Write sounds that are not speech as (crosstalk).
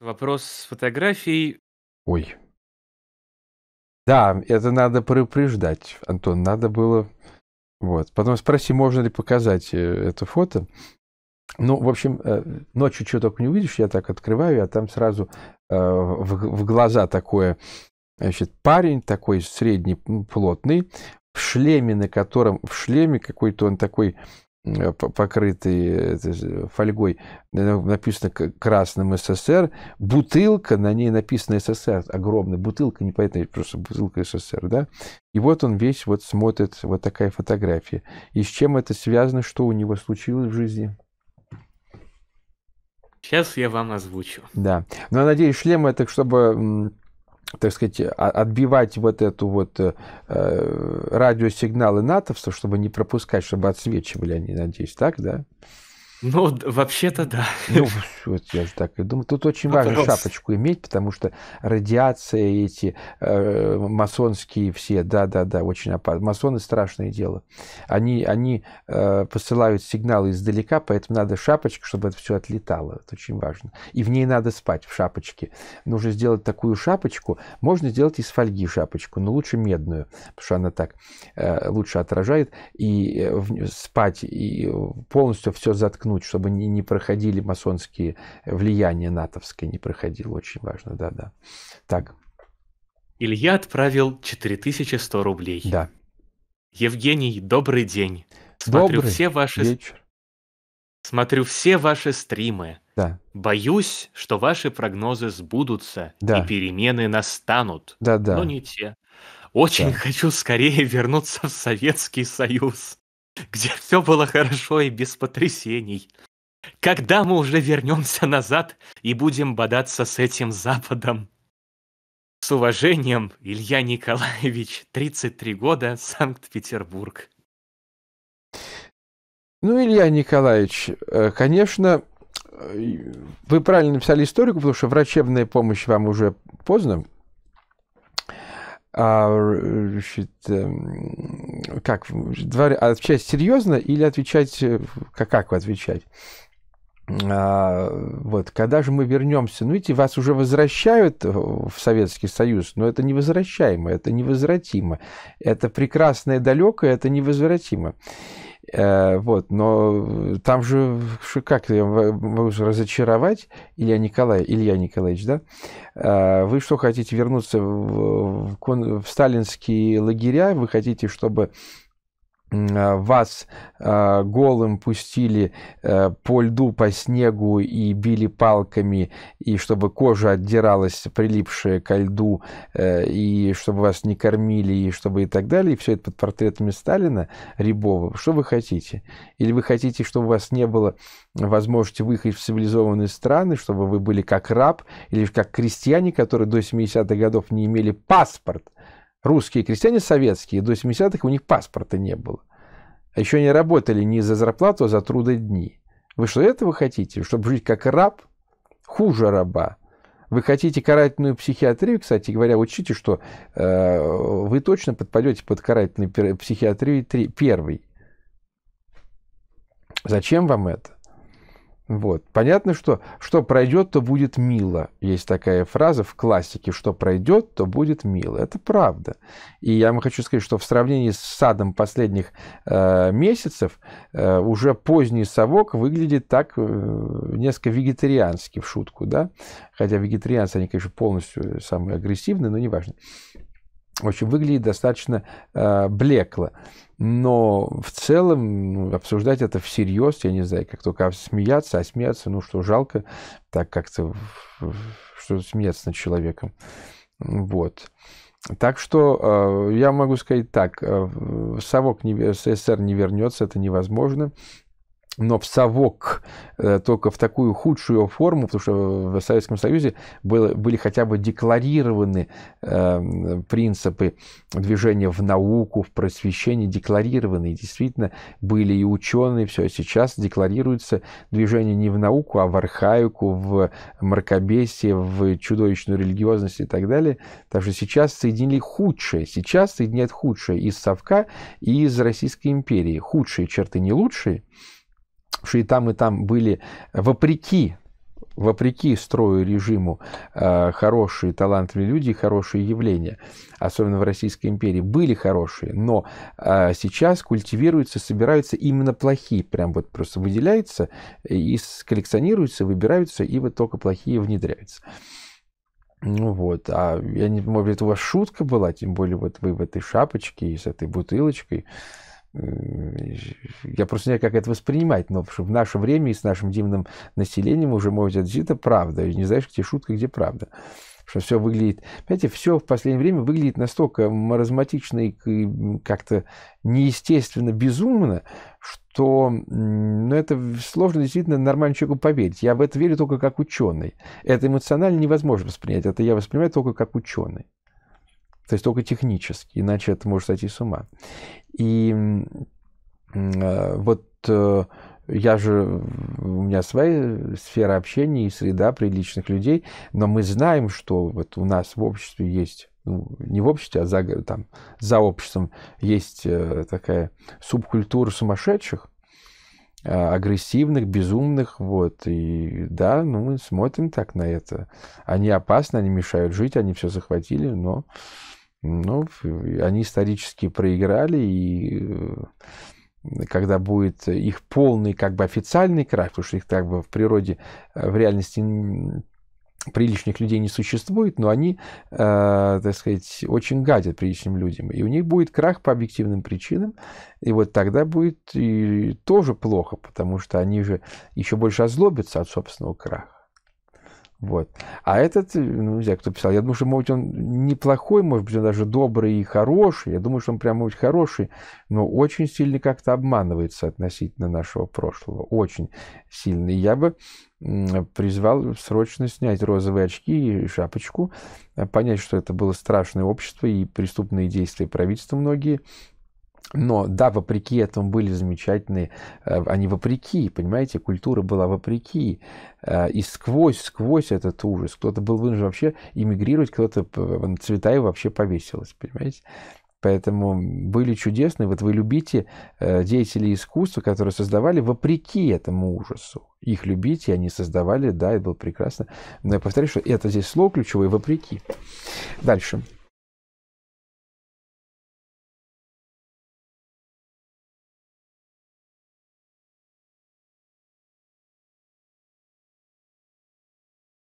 Вопрос с фотографией. Ой. Да, это надо предупреждать, Антон, надо было... Вот. Потом спроси, можно ли показать э, это фото. Ну, в общем, э, ночью что только не увидишь, я так открываю, а там сразу э, в глаза такое, значит, парень такой средний, плотный, в шлеме, на котором, в шлеме какой-то он такой Э, покрытый э, фольгой, э, написано красным СССР, бутылка, на ней написано СССР, огромная бутылка, непонятно, просто бутылка СССР, да? И вот он весь вот смотрит, вот такая фотография. И с чем это связано, что у него случилось в жизни? Сейчас я вам озвучу. Да. Но, ну, а надеюсь, шлем это, чтобы так сказать, отбивать вот эту вот э, э радиосигналы натовцев, чтобы не пропускать, чтобы отсвечивали они, надеюсь, так, да? Ну, вообще-то да. Ну, (laughs) вот я так и думаю. Тут очень Вопрос. Ну, важно шапочку иметь, потому что радиация, эти э, масонские все, да-да-да, очень опасно. Масоны страшное дело. Они, они э, посылают сигналы издалека, поэтому надо шапочку, чтобы это все отлетало. Это очень важно. И в ней надо спать, в шапочке. Нужно сделать такую шапочку. Можно сделать из фольги шапочку, но лучше медную, потому что она так э, лучше отражает. И э, в, спать, и э, полностью все заткнуть подчеркнуть, чтобы не, не проходили масонские э, влияния НАТОвские, не проходило, очень важно, да-да. Так. Илья отправил 4100 рублей. Да. Евгений, добрый день. Смотрю добрый все ваши... вечер. Смотрю все ваши стримы. Да. Боюсь, что ваши прогнозы сбудутся да. и перемены настанут. Да, да. Но не те. Очень да. хочу скорее вернуться в Советский Союз. (laughs) где все было хорошо и без потрясений. Когда мы уже вернемся назад и будем бодаться с этим Западом? С уважением, Илья Николаевич, 33 года, Санкт-Петербург. Ну, Илья Николаевич, э, конечно, э, вы правильно написали историку, потому что врачебная помощь вам уже поздно а, значит, эм, как, отвечать серьезно или отвечать, э, как, как отвечать? А, вот, когда же мы вернемся? Ну, видите, вас уже возвращают в Советский Союз, но это невозвращаемо, это невозвратимо. Это прекрасное далекое, это невозвратимо. Э, вот, но э, там же, как я могу разочаровать Илья Николай, Илья Николаевич, да? Э, вы что хотите вернуться в, в, в сталинские лагеря? Вы хотите, чтобы Э, вас э, голым пустили э, по льду, по снегу и били палками, и чтобы кожа отдиралась, прилипшая ко льду, э, и чтобы вас не кормили, и чтобы и так далее, и все это под портретами Сталина, Рябова, что вы хотите? Или вы хотите, чтобы у вас не было возможности выехать в цивилизованные страны, чтобы вы были как раб, или как крестьяне, которые до 70-х годов не имели паспорт, русские крестьяне советские, до 70-х у них паспорта не было. А еще они работали не за зарплату, а за труды дни. Вы что, этого хотите? Чтобы жить как раб? Хуже раба. Вы хотите карательную психиатрию, кстати говоря, учите, что э, вы точно подпадете под карательную психиатрию три, первый. Зачем вам это? Вот. Понятно, что что пройдет, то будет мило. Есть такая фраза в классике, что пройдет, то будет мило. Это правда. И я вам хочу сказать, что в сравнении с садом последних э, месяцев э, уже поздний совок выглядит так э, несколько вегетариански в шутку. Да? Хотя вегетарианцы, они, конечно, полностью самые агрессивные, но неважно. важно в общем, выглядит достаточно э, блекло. Но в целом ну, обсуждать это всерьез, я не знаю, как только смеяться, а смеяться, ну что, жалко, так как-то что смеяться над человеком. Вот. Так что э, я могу сказать так, э, совок не, СССР не вернется, это невозможно но в совок э, только в такую худшую форму, потому что в Советском Союзе было, были хотя бы декларированы э, принципы движения в науку, в просвещение, декларированы. И действительно, были и ученые, все. А сейчас декларируется движение не в науку, а в архаику, в мракобесие, в чудовищную религиозность и так далее. Так что сейчас соединили худшее. Сейчас соединяют худшее из совка и из Российской империи. Худшие черты не лучшие, что и там, и там были, вопреки вопреки строю режиму э, хорошие, талантливые люди, хорошие явления, особенно в Российской империи, были хорошие, но э, сейчас культивируются, собираются именно плохие, прям вот просто выделяются и коллекционируются, выбираются, и вот только плохие внедряются. Ну вот, а я не, может, это у вас шутка была, тем более вот вы в этой шапочке и с этой бутылочкой. Э, я просто не знаю, как это воспринимать, но в наше время и с нашим дивным населением уже может быть это правда, и не знаешь, где шутка, где правда. Что все выглядит, понимаете, все в последнее время выглядит настолько маразматично и как-то неестественно, безумно, что ну, это сложно действительно нормальному человеку поверить. Я в это верю только как ученый. Это эмоционально невозможно воспринять, это я воспринимаю только как ученый. То есть только технически, иначе это может сойти с ума. И э, вот э, я же, у меня своя сфера общения и среда приличных людей, но мы знаем, что вот у нас в обществе есть, ну, не в обществе, а за, там, за обществом есть э, такая субкультура сумасшедших, агрессивных, безумных, вот, и да, ну, мы смотрим так на это. Они опасны, они мешают жить, они все захватили, но ну, они исторически проиграли, и э, когда будет их полный как бы официальный крах, потому что их как бы в природе, э, в реальности приличных людей не существует, но они, э, так сказать, очень гадят приличным людям. И у них будет крах по объективным причинам. И вот тогда будет и тоже плохо, потому что они же еще больше озлобятся от собственного краха. Вот. А этот, э, ну, нельзя, кто писал, я думаю, что, может быть, он неплохой, может быть, он даже добрый и хороший. Я думаю, что он прямо очень хороший, но очень сильно как-то обманывается относительно нашего прошлого. Очень сильно. И я бы призвал срочно снять розовые очки и шапочку, э, понять, что это было страшное общество и преступные действия правительства многие, но да, вопреки этому были замечательные, э, они вопреки, понимаете, культура была вопреки. Э, и сквозь, сквозь этот ужас. Кто-то был вынужден вообще эмигрировать, кто-то цвета и вообще повесилась, понимаете. Поэтому были чудесные. Вот вы любите э, деятелей искусства, которые создавали вопреки этому ужасу. Их любите, они создавали, да, это было прекрасно. Но я повторю, что это здесь слово ключевое, вопреки. Дальше.